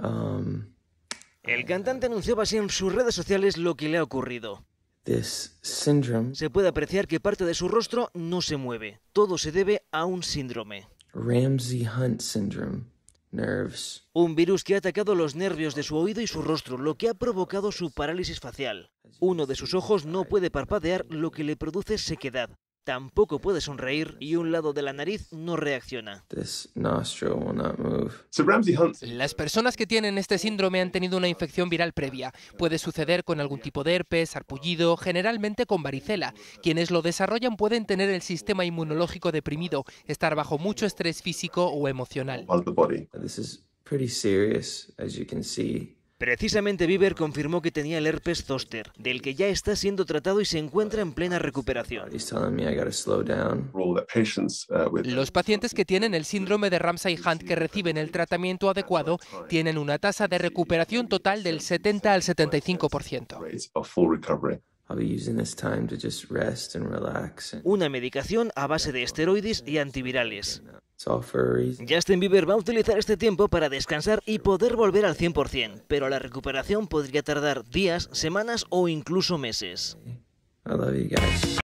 Um, el cantante anunció así en sus redes sociales lo que le ha ocurrido. se puede apreciar que parte de su rostro no se mueve. Todo se debe a un síndrome. Ramsey Hunt syndrome. Un virus que ha atacado los nervios de su oído y su rostro, lo que ha provocado su parálisis facial. Uno de sus ojos no puede parpadear, lo que le produce sequedad tampoco puede sonreír y un lado de la nariz no reacciona. Las personas que tienen este síndrome han tenido una infección viral previa. Puede suceder con algún tipo de herpes, arpullido, generalmente con varicela. Quienes lo desarrollan pueden tener el sistema inmunológico deprimido, estar bajo mucho estrés físico o emocional. pretty serious, as you can Precisamente Bieber confirmó que tenía el herpes zoster, del que ya está siendo tratado y se encuentra en plena recuperación. Uh, Los pacientes que tienen el síndrome de Ramsay Hunt que reciben el tratamiento adecuado tienen una tasa de recuperación total del 70 al 75%. Una medicación a base de esteroides y antivirales. Justin Bieber va a utilizar este tiempo para descansar y poder volver al 100%, pero la recuperación podría tardar días, semanas o incluso meses.